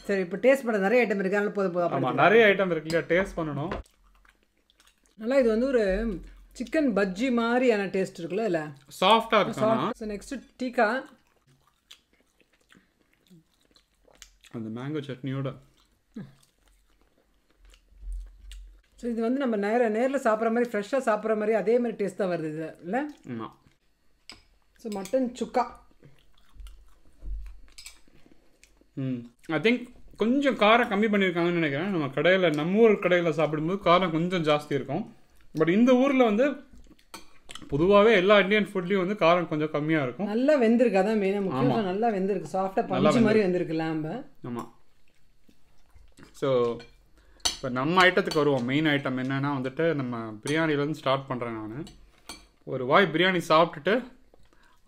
[SPEAKER 1] சரி இப்போ டேஸ்ட் பண்ண நிறைய ஐட்டம் இருக்கு அதனால போதும் போதும் ஆமாம் நிறைய
[SPEAKER 2] ஐட்டம் இருக்கு இல்லையா டேஸ்ட் பண்ணணும்
[SPEAKER 1] நல்லா இது வந்து ஒரு சிக்கன் பஜ்ஜி மாதிரியான டேஸ்ட் இருக்குல்ல இல்லை
[SPEAKER 2] சாஃப்டாக இருக்கும்
[SPEAKER 1] ஸோ நெக்ஸ்ட் டீக்கா
[SPEAKER 2] அந்த மேங்கோ சட்னியோட
[SPEAKER 1] ஸோ இது வந்து நம்ம நேர நேரில் சாப்பிட்ற மாதிரி ஃப்ரெஷ்ஷாக சாப்பிட்ற மாதிரி அதே மாதிரி டேஸ்ட் தான் வருது இது இல்லை ஆமாம் ஸோ மட்டன் சுக்கா
[SPEAKER 2] ம் ஐ திங்க் கொஞ்சம் காரம் கம்மி பண்ணியிருக்காங்கன்னு நினைக்கிறேன் நம்ம கடையில் நம்ம ஊர் கடையில் சாப்பிடும்போது காரம் கொஞ்சம் ஜாஸ்தி இருக்கும் பட் இந்த ஊரில் வந்து பொதுவாகவே எல்லா இந்தியன் ஃபுட்லேயும் வந்து காரம் கொஞ்சம் கம்மியாக இருக்கும்
[SPEAKER 1] நல்லா வெந்திருக்கு அதான் மெயினாக முக்கியம் நல்லா வெந்திருக்கு சாஃப்டாக பஞ்சு மாதிரி வெந்திருக்கு லேம்ப
[SPEAKER 2] ஆமாம் ஸோ இப்போ நம்ம ஐட்டத்துக்கு வருவோம் மெயின் ஐட்டம் என்னென்னா வந்துட்டு நம்ம பிரியாணிலேருந்து ஸ்டார்ட் பண்ணுறேன் நான் ஒரு வாய் பிரியாணி சாப்பிட்டுட்டு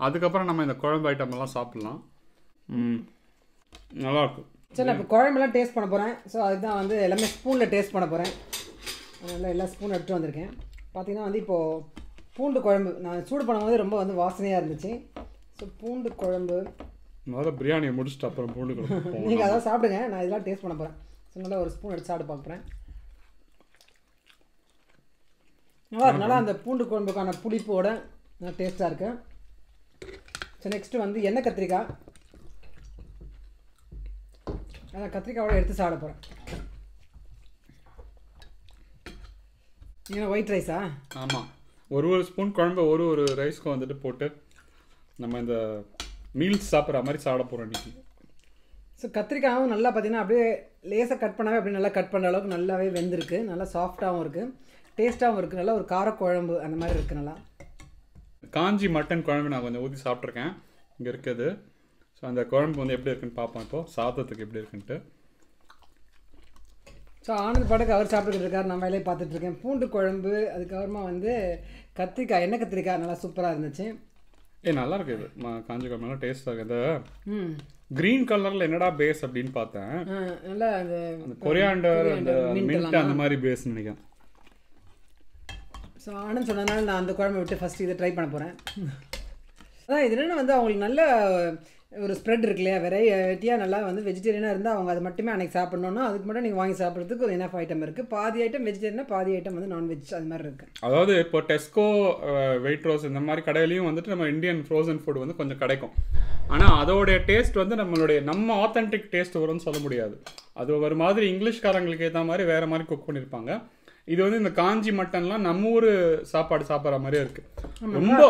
[SPEAKER 2] அதுக்கப்புறம் நம்ம இந்த குழம்பு ஐட்டம் எல்லாம் சாப்பிட்லாம் நல்லாயிருக்கும் சரி இப்போ
[SPEAKER 1] குழம்புலாம் டேஸ்ட் பண்ண போகிறேன் ஸோ அதுதான் வந்து எல்லாமே ஸ்பூனில் டேஸ்ட் பண்ண போகிறேன் அதனால் எல்லா ஸ்பூன் எடுத்துகிட்டு வந்திருக்கேன் பார்த்தீங்கன்னா வந்து இப்போது பூண்டு குழம்பு நான் சூடு பண்ணும்போது ரொம்ப வந்து வாசனையாக இருந்துச்சு ஸோ பூண்டு குழம்பு
[SPEAKER 2] முதல்ல பிரியாணியை முடிச்சுட்டு அப்புறம் பூண்டு குழம்பு (laughs) நீங்கள் அதான்
[SPEAKER 1] சாப்பிடுங்க நான் இதெல்லாம் டேஸ்ட் பண்ண போகிறேன் ஸோ நல்லா ஒரு ஸ்பூன் எடுத்து சாப்பிட பார்க்குறேன் நல்லா நல்லா அந்த பூண்டு குழம்புக்கான புளிப்போட நல்லா டேஸ்ட்டாக இருக்கு ஸோ நெக்ஸ்ட்டு வந்து எண்ணெய் கத்திரிக்காய் நான் கத்திரிக்காயோட எடுத்து சாப்பிட போகிறேன் ஏன்னா ஒயிட் ரைஸா
[SPEAKER 2] ஆமாம் ஒரு ஒரு ஸ்பூன் குழம்பு ஒரு ஒரு ரைஸ்க்கும் வந்துட்டு போட்டு நம்ம இந்த மீல்ஸ் சாப்பிட்ற மாதிரி சாப்பிட போகிறோம் இன்னைக்கு
[SPEAKER 1] ஸோ கத்திரிக்காயும் நல்லா பார்த்தீங்கன்னா அப்படியே லேசாக கட் பண்ணாவே அப்படியே நல்லா கட் பண்ணுற அளவுக்கு நல்லாவே வெந்திருக்கு நல்லா சாஃப்டாகவும் இருக்குது டேஸ்ட்டாகவும் இருக்குது நல்லா ஒரு கார குழம்பு அந்த மாதிரி இருக்குது நல்லா
[SPEAKER 2] காஞ்சி மட்டன் குழம்பு நான் கொஞ்சம் ஊற்றி சாப்பிட்ருக்கேன் இங்கே இருக்குது ஸோ அந்த குழம்பு வந்து எப்படி இருக்குன்னு பார்ப்போம் இப்போது சாதத்துக்கு எப்படி இருக்குன்ட்டு
[SPEAKER 1] ஸோ ஆனந்த் பாட்டுக்கு அவர் சாப்பிட்டுக்கிட்டு இருக்கார் நான் வேலையை பார்த்துட்ருக்கேன் பூண்டு குழம்பு அதுக்கப்புறமா வந்து கத்திரிக்காய் என்ன கத்திரிக்காய் நல்லா சூப்பராக இருந்துச்சு
[SPEAKER 2] ஏ நல்லா இருக்கு இது காஞ்ச குழம்புலாம் டேஸ்ட்டாக இருக்குது கிரீன் கலரில் என்னடா பேஸ் அப்படின்னு பார்த்தேன்
[SPEAKER 1] நல்லா அந்த கொரியாண்டர் அந்த மின்ட் அந்த
[SPEAKER 2] மாதிரி பேஸ் நினைக்கிறேன்
[SPEAKER 1] ஸோ ஆனந்த் சொன்னதுனால நான் அந்த குழம்பு விட்டு ஃபஸ்ட்டு இதை ட்ரை பண்ண போகிறேன் அதான் இது என்னென்னா வந்து அவங்களுக்கு நல்ல ஒரு ஸ்ப்ரெட் இருக்கு இல்லையா வெரைட்டியாக நல்லா வந்து வெஜிடேரியனாக இருந்தால் அவங்க அதை மட்டுமே அன்னைக்கு சாப்பிட்ணுன்னா அதுக்கு மட்டும் நீங்கள் வாங்கி சாப்பிட்றதுக்கு ஒரு என்ன ஐட்டம் இருக்குது பாதி ஐட்டம் வெஜிடேரியனாக பாதி ஐட்டம் வந்து நான்வெஜ் அது மாதிரி இருக்குது
[SPEAKER 2] அதாவது இப்போ டெஸ்கோ வெயிட் ரோஸ் இந்த மாதிரி கடையிலையும் வந்துட்டு நம்ம இந்தியன் ஃப்ரோசன் ஃபுட் வந்து கொஞ்சம் கிடைக்கும் ஆனால் அதோடைய டேஸ்ட் வந்து நம்மளுடைய நம்ம ஆத்தென்டிக் டேஸ்ட் வரும்னு சொல்ல முடியாது அது ஒரு மாதிரி இங்கிலீஷ்காரங்களுக்கு ஏற்ற மாதிரி வேறு மாதிரி குக் பண்ணியிருப்பாங்க இது வந்து இந்த காஞ்சி மட்டன்லாம் நம்ம ஊர் சாப்பாடு சாப்பிட்ற மாதிரியே
[SPEAKER 1] இருக்குது ரொம்ப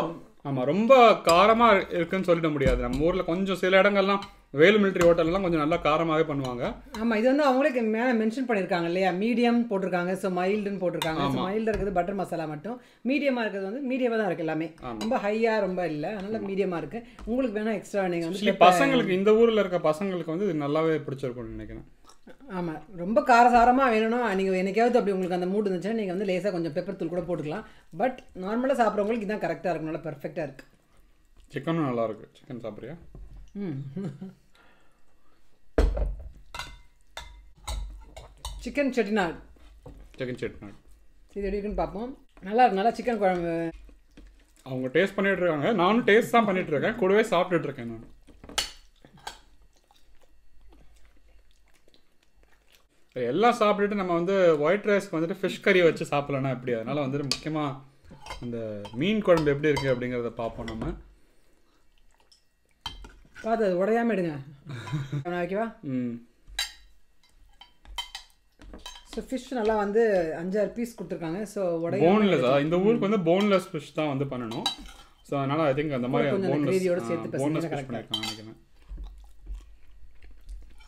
[SPEAKER 2] ஆமாம் ரொம்ப காரமாக இருக்குன்னு சொல்லிட முடியாது நம்ம ஊரில் கொஞ்சம் சில இடங்கள்லாம் வேலு மிலிட்ரி ஹோட்டல்லாம் கொஞ்சம் நல்லா காரமாகவே பண்ணுவாங்க
[SPEAKER 1] ஆமாம் இது வந்து அவங்களுக்கு மேலே மென்ஷன் பண்ணியிருக்காங்க இல்லையா மீடியம் போட்டிருக்காங்க ஸோ மைல்டுன்னு போட்டிருக்காங்க ஸோ மைல்டாக இருக்கிறது பட்டர் மசாலா மட்டும் மீடியமாக இருக்கிறது வந்து மீடியமாக தான் இருக்குது எல்லாமே ரொம்ப ஹையாக ரொம்ப இல்லை அதனால மீடியமாக இருக்குது உங்களுக்கு வேணால் எக்ஸ்ட்ரா நீங்கள் வந்து பசங்களுக்கு
[SPEAKER 2] இந்த ஊரில் இருக்க பசங்களுக்கு வந்து இது நல்லாவே பிடிச்சிருக்கும்னு நினைக்கிறேன்
[SPEAKER 1] ஆமாம் ரொம்ப காரசாரமாக வேணும்னா நீங்கள் என்னைக்காவது அப்படி உங்களுக்கு அந்த மூட் இருந்துச்சுன்னா நீங்கள் வந்து லேசாக கொஞ்சம் பெப்பர் தூள் கூட போட்டுக்கலாம் பட் நார்மலாக சாப்பிட்றவங்களுக்கு இதான் கரெக்டாக இருக்கும் நல்லா பர்ஃபெக்டாக இருக்குது
[SPEAKER 2] சிக்கனும் நல்லாயிருக்கு சிக்கன் சாப்பிட்றியா
[SPEAKER 1] ம் சிக்கன் செட்டிநாடு சிக்கன் செட்டிநாடு இது எப்படி இருக்குன்னு பார்ப்போம் நல்லா இருக்கு நல்லா சிக்கன் குழம்பு
[SPEAKER 2] அவங்க டேஸ்ட் இருக்காங்க நானும் டேஸ்ட் தான் இருக்கேன் கூடவே இருக்கேன் நான் எல்லாம் சாப்பிட்டுட்டு நம்ம வந்து ஒயிட் ரைஸ்க்கு வந்துட்டு ஃபிஷ் கறி வச்சு சாப்பிட்லன்னா எப்படி அதனால் வந்துட்டு முக்கியமாக இந்த மீன் குழம்பு எப்படி இருக்குது அப்படிங்கிறத பார்ப்போம் நம்ம
[SPEAKER 1] பார்த்து அது உடையாம எடுங்க (laughs) ஓகேவா ம் ஸோ ஃபிஷ் நல்லா வந்து அஞ்சாறு பீஸ் கொடுத்துருக்காங்க ஸோ உடைய போன்லெஸ் இந்த ஊருக்கு
[SPEAKER 2] வந்து போன்லெஸ் ஃபிஷ் தான் வந்து பண்ணணும் ஸோ அதனால் ஐ திங்க் அந்த மாதிரி போன்லெஸ் சேர்த்து போன்லெஸ் ஃபிஷ் பண்ணியிருக்காங்க நினைக்கிறேன்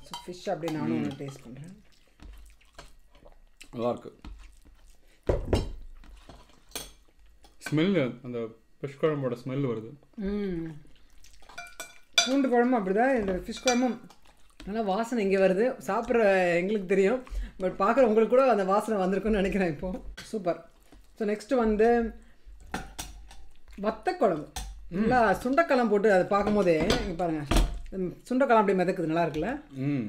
[SPEAKER 1] ஸோ ஃபிஷ் அப்படியே நானும் டேஸ்ட் பண்ணுறேன்
[SPEAKER 2] நல்லாயிருக்கு ஸ்மெல் அந்த ஃபிஷ் குழம்போட ஸ்மெல் வருது
[SPEAKER 1] பூண்டு குழம்பு அப்படிதான் இந்த ஃபிஷ் குழம்பும் நல்லா வாசனை இங்கே வருது சாப்பிட்ற எங்களுக்கு தெரியும் பட் பார்க்குற உங்களுக்கு கூட அந்த வாசனை வந்திருக்குன்னு நினைக்கிறேன் இப்போது சூப்பர் ஸோ நெக்ஸ்ட்டு வந்து வத்த குழம்பு நல்லா சுண்டக்கலம் போட்டு அதை பார்க்கும் போதே பாருங்கள் சுண்டைக்கெல்லாம் அப்படியே மிதக்குது நல்லா இருக்குல்ல ம்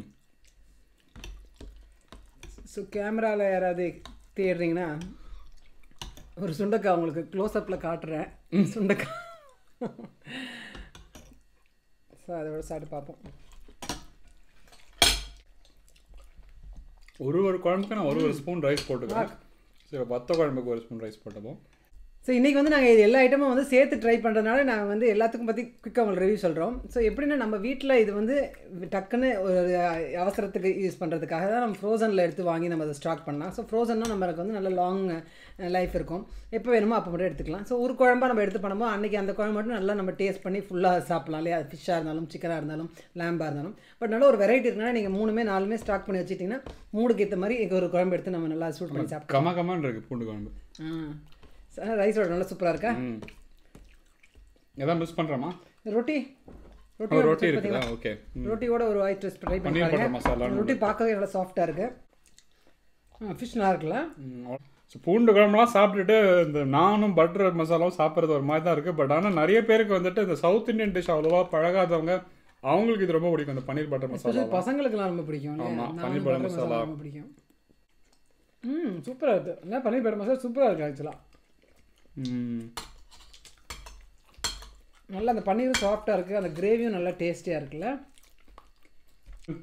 [SPEAKER 1] ஸோ கேமராவில் யாராவது தேடுறீங்கன்னா ஒரு சுண்டக்காய் உங்களுக்கு க்ளோஸ்அப்பில் காட்டுறேன் சுண்டக்காய் ஸோ விட சாப்பிட்டு பார்ப்போம்
[SPEAKER 2] ஒரு ஒரு குழம்புக்கு நான் ஒரு ஒரு ஸ்பூன் ரைஸ் போட்டுக்கிறேன் சரி பத்த குழம்புக்கு ஒரு ஸ்பூன் ரைஸ் போட்டுப்போம்
[SPEAKER 1] ஸோ இன்றைக்கி வந்து நாங்கள் இது எல்லா ஐட்டமும் வந்து சேர்த்து ட்ரை பண்ணுறதுனால நாங்கள் வந்து எல்லாத்துக்கும் பற்றி குயிக்காக உங்களுக்கு ரிவ்யூ சொல்கிறோம் ஸோ எப்படின்னா நம்ம வீட்டில் இது வந்து டக்குன்னு ஒரு அவசரத்துக்கு யூஸ் பண்ணுறதுக்காக தான் நம்ம ஃப்ரோசனில் எடுத்து வாங்கி நம்ம அதை ஸ்டாக் பண்ணலாம் ஸோ ஃப்ரோசன்னா நம்மளுக்கு வந்து நல்ல லாங் லைஃப் இருக்கும் எப்போ வேணுமோ அப்போ மட்டும் எடுத்துக்கலாம் ஸோ ஒரு குழம்பாக நம்ம எடுத்து பண்ணும்போது அன்றைக்கி அந்த குழம்பு மட்டும் நல்லா நம்ம டேஸ்ட் பண்ணி ஃபுல்லாக சாப்பிட்லாம் இல்லையா ஃபிஷ்ஷாக இருந்தாலும் சிக்கனாக இருந்தாலும் லேம்பாக இருந்தாலும் பட் நல்ல ஒரு வெரைட்டி இருக்குன்னா நீங்கள் மூணுமே நாலுமே ஸ்டாக் பண்ணி வச்சுட்டிங்கன்னா மூடுக்கு ஏற்ற மாதிரி ஒரு குழம்பு எடுத்து நம்ம நல்லா சூட் பண்ணி சாப்பிட்லாம் கமா
[SPEAKER 2] கமான் இருக்குது பூண்டு குழம்பு
[SPEAKER 1] ஆ ரைஸ் ரைஸோட நல்லா சூப்பராக இருக்கா எதாவது மிஸ் பண்ணுறோமா ரொட்டி ரொட்டி ரொட்டி இருக்குதா ஓகே ரொட்டியோட ஒரு வாய் டெஸ்ட் ட்ரை பண்ணி பாருங்க ரொட்டி பார்க்கவே நல்லா சாஃப்ட்டாக இருக்கு ஃபிஷ் நல்லா இருக்குல்ல
[SPEAKER 2] ஸோ பூண்டு குழம்புலாம் சாப்பிட்டுட்டு இந்த நானும் பட்டர் மசாலாவும் சாப்பிட்றது ஒரு மாதிரி தான் இருக்குது பட் ஆனால் நிறைய பேருக்கு வந்துட்டு இந்த சவுத் இண்டியன் டிஷ் அவ்வளோவா பழகாதவங்க அவங்களுக்கு இது ரொம்ப பிடிக்கும் இந்த பன்னீர் பட்டர் மசாலா
[SPEAKER 1] பசங்களுக்குலாம் ரொம்ப பிடிக்கும் பன்னீர் பட்டர் மசாலா பிடிக்கும் ம் சூப்பராக இருக்குது பன்னீர் பட்டர் மசாலா சூப்பராக இருக்குது ஆக்சுவலாக நல்லா அந்த பன்னீர் சாஃப்டாக இருக்குது அந்த கிரேவியும் நல்லா டேஸ்டியாக இருக்குல்ல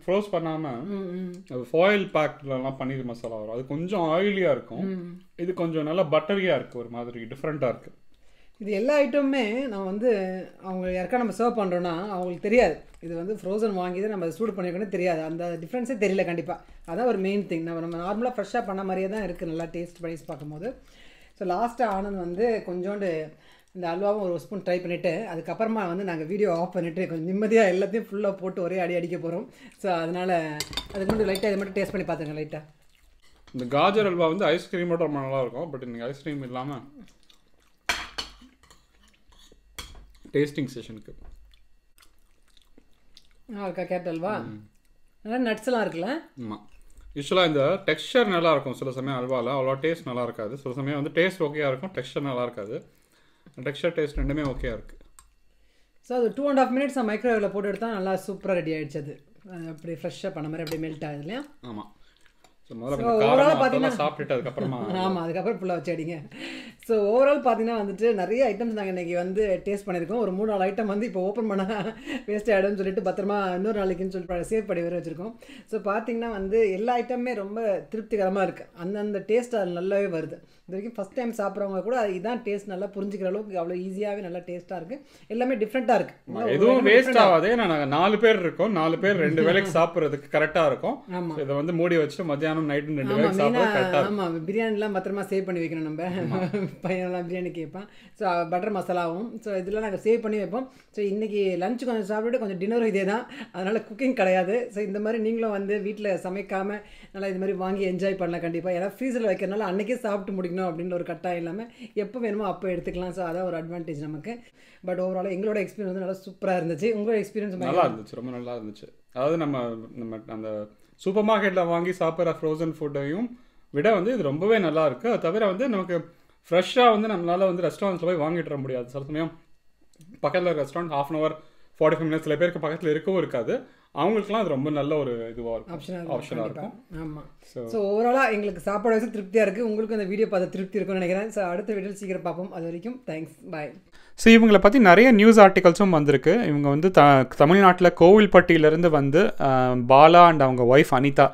[SPEAKER 1] ஃப்ரோஸ் பண்ணாமல்
[SPEAKER 2] ஃபாயில் பேக்ட்லலாம் பன்னீர் மசாலா வரும் அது கொஞ்சம் ஆயிலியாக இருக்கும் இது கொஞ்சம் நல்லா பட்டரியாக இருக்குது ஒரு மாதிரி டிஃப்ரெண்ட்டாக இருக்குது
[SPEAKER 1] இது எல்லா ஐட்டமுமே நம்ம வந்து அவங்க யாருக்கா நம்ம சர்வ் பண்ணுறோன்னா அவங்களுக்கு தெரியாது இது வந்து ஃப்ரோசன் வாங்கி தான் நம்ம சூடு பண்ணியிருக்கோன்னு தெரியாது அந்த டிஃப்ரென்ஸே தெரியல கண்டிப்பாக அதான் ஒரு மெயின் திங் நம்ம நம்ம நார்மலாக ஃப்ரெஷ்ஷாக பண்ண மாதிரியே தான் இருக்குது நல்லா டேஸ்ட் பண்ணி பார்க்கும்போது ஸோ லாஸ்ட்டாக ஆனந்த் வந்து கொஞ்சோண்டு இந்த அல்வாவும் ஒரு ஸ்பூன் ட்ரை பண்ணிவிட்டு அதுக்கப்புறமா வந்து நாங்கள் வீடியோ ஆஃப் பண்ணிவிட்டு கொஞ்சம் நிம்மதியாக எல்லாத்தையும் ஃபுல்லாக போட்டு ஒரே அடி அடிக்க போகிறோம் ஸோ அதனால் அதுக்கு மட்டும் லைட்டாக இதை மட்டும் டேஸ்ட் பண்ணி பார்த்துங்க லைட்டாக
[SPEAKER 2] இந்த காஜர் அல்வா வந்து ஐஸ்கிரீமோட ரொம்ப நல்லாயிருக்கும் பட் நீங்கள் ஐஸ்கிரீம் இல்லாமல் டேஸ்டிங் செஷனுக்கு
[SPEAKER 1] நல்லா இருக்கா கேட்டல்வா நல்லா நட்ஸ்லாம் இருக்குல்ல
[SPEAKER 2] ஆமாம் யூஸ்வலாக இந்த டெக்ஸ்டர் நல்லா இருக்கும் சில சமயம் அல்வாவில் அவ்வளோ டேஸ்ட் நல்லா இருக்காது சில சமயம் வந்து டேஸ்ட் ஓகேயாக இருக்கும் டெக்ஸ்டர் நல்லா இருக்காது டெக்ஸ்டர் டேஸ்ட் ரெண்டுமே ஓகேயாக இருக்குது
[SPEAKER 1] ஸோ அது டூ அண்ட் ஆஃப் மினிட்ஸ் நான் மைக்ரோவேவில் போட்டு எடுத்தால் நல்லா சூப்பராக ரெடி ஆகிடுச்சு அது அப்படி ஃப்ரெஷ்ஷாக பண்ண மாதிரி அப்படியே மெல்ட் ஆகுது இல்லையா
[SPEAKER 2] ஆமாம் ஸோ முதல்ல பார்த்தீங்கன்னா சாப்பிட்டுட்டு அதுக்கப்புறமா ஆமாம்
[SPEAKER 1] அதுக்கப்புறம் ஃபுல்லாக வச்சு அடிங்க ஸோ ஓவரால் பார்த்தீங்கன்னா வந்துட்டு நிறைய ஐட்டம்ஸ் நாங்கள் இன்றைக்கி வந்து டேஸ்ட் பண்ணியிருக்கோம் ஒரு மூணு நாலு ஐட்டம் வந்து இப்போ ஓப்பன் பண்ண வேஸ்ட் ஆகிடும்னு சொல்லிட்டு பத்திரமா இன்னொரு நாளைக்குன்னு சொல்லிட்டு சேவ் பண்ணி வர வச்சுருக்கோம் ஸோ பார்த்தீங்கன்னா வந்து எல்லா ஐட்டமுமே ரொம்ப திருப்திகரமாக இருக்குது அந்தந்த டேஸ்ட் அது நல்லாவே வருது இது வரைக்கும் ஃபஸ்ட் டைம் சாப்பிட்றவங்க கூட இதான் டேஸ்ட் நல்லா புரிஞ்சுக்கிற அளவுக்கு அவ்வளோ ஈஸியாகவே நல்லா டேஸ்ட்டாக இருக்குது எல்லாமே டிஃப்ரெண்ட்டாக இருக்குது எதுவும் வேஸ்ட்
[SPEAKER 2] ஆகாது நாங்கள் நாலு பேர் இருக்கோம் நாலு பேர் ரெண்டு வேலைக்கு சாப்பிட்றதுக்கு கரெக்டாக இருக்கும் ஆமாம் இதை வந்து மூடி வச்சுட்டு மத்தியானம் நைட்டு ரெண்டு வேலைக்கு சாப்பிட்றோம் கரெக்டாக
[SPEAKER 1] ஆமாம் பிரியாணிலாம் பத்திரமா சேவ் பண்ணி வைக்கணும் நம்ம பையனெல்லாம் பிரியாணி கேட்பேன் ஸோ பட்டர் மசாலாவும் ஸோ இதெல்லாம் நாங்கள் சேவ் பண்ணி வைப்போம் ஸோ இன்றைக்கி லஞ்ச் கொஞ்சம் சாப்பிட்டு கொஞ்சம் டின்னரும் இதே தான் அதனால் குக்கிங் கிடையாது ஸோ இந்த மாதிரி நீங்களும் வந்து வீட்டில் சமைக்காமல் நல்லா இது மாதிரி வாங்கி என்ஜாய் பண்ணலாம் கண்டிப்பாக ஏன்னா ஃப்ரீஸில் வைக்கிறனால அன்றைக்கே சாப்பிட்டு முடிக்கணும் அப்படின்ற ஒரு கட்டாயம் இல்லாமல் எப்போ வேணுமோ அப்போ எடுத்துக்கலாம் ஸோ அதான் ஒரு அட்வான்டேஜ் நமக்கு பட் ஓவரால் எங்களோட எக்ஸ்பீரியன்ஸ் வந்து நல்லா சூப்பராக இருந்துச்சு உங்களோட எக்ஸ்பீரியன்ஸ் நல்லா
[SPEAKER 2] இருந்துச்சு ரொம்ப நல்லா இருந்துச்சு அதாவது நம்ம நம்ம அந்த சூப்பர் மார்க்கெட்டில் வாங்கி சாப்பிட்ற ஃப்ரோசன் ஃபுட்டையும் விட வந்து இது ரொம்பவே நல்லா இருக்குது அது தவிர வந்து நமக்கு ஃப்ரெஷ்ஷாக வந்து நம்மளால் வந்து ரெஸ்டாரண்ட்ஸில் போய் வாங்கிட்டு வர முடியாது சில சமயம் பக்கத்தில் restaurant half an hour forty five minutes சில பேருக்கு பக்கத்தில் இருக்கவும் இருக்காது அவங்களுக்குலாம் அது ரொம்ப நல்ல ஒரு இதுவாக இருக்கும் ஆப்ஷனாக ஆப்ஷனாக இருக்கும்
[SPEAKER 1] ஆமாம் ஸோ ஓவராலாக எங்களுக்கு சாப்பாடு வயசு திருப்தியாக இருக்குது உங்களுக்கு அந்த வீடியோ பார்த்து திருப்தி இருக்கும்னு நினைக்கிறேன் ஸோ அடுத்த வீடியோ சீக்கிரம் பார்ப்போம் அது வரைக்கும் தேங்க்ஸ் பாய்
[SPEAKER 2] ஸோ இவங்களை பற்றி நிறைய நியூஸ் ஆர்டிகல்ஸும் வந்திருக்கு இவங்க வந்து த தமிழ்நாட்டில் கோவில்பட்டியிலேருந்து வந்து பாலா அண்ட் அவங்க ஒய்ஃப் அனிதா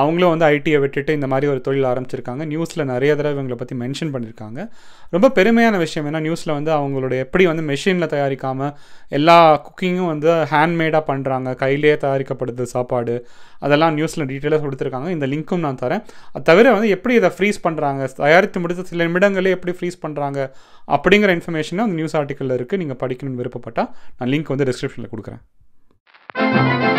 [SPEAKER 2] அவங்களும் வந்து ஐடியை விட்டுட்டு இந்த மாதிரி ஒரு தொழில் ஆரம்பிச்சிருக்காங்க நியூஸில் நிறைய தடவை இவங்களை பற்றி மென்ஷன் பண்ணியிருக்காங்க ரொம்ப பெருமையான விஷயம் என்ன நியூஸில் வந்து அவங்களோட எப்படி வந்து மெஷினில் தயாரிக்காமல் எல்லா குக்கிங்கும் வந்து ஹேண்ட்மேடாக பண்ணுறாங்க கையிலேயே தயாரிக்கப்படுது சாப்பாடு அதெல்லாம் நியூஸில் டீட்டெயிலாக கொடுத்துருக்காங்க இந்த லிங்க்கும் நான் தரேன் அது தவிர வந்து எப்படி இதை ஃப்ரீஸ் பண்ணுறாங்க தயாரித்து முடித்த சில நிமிடங்களே எப்படி ஃப்ரீஸ் பண்ணுறாங்க அப்படிங்கிற இன்ஃபர்மேஷனும் அந்த நியூஸ் ஆர்டிக்கலில் இருக்குது நீங்கள் படிக்கணும்னு விருப்பப்பட்டால் நான் லிங்க் வந்து டிஸ்கிரிப்ஷனில் கொடுக்குறேன்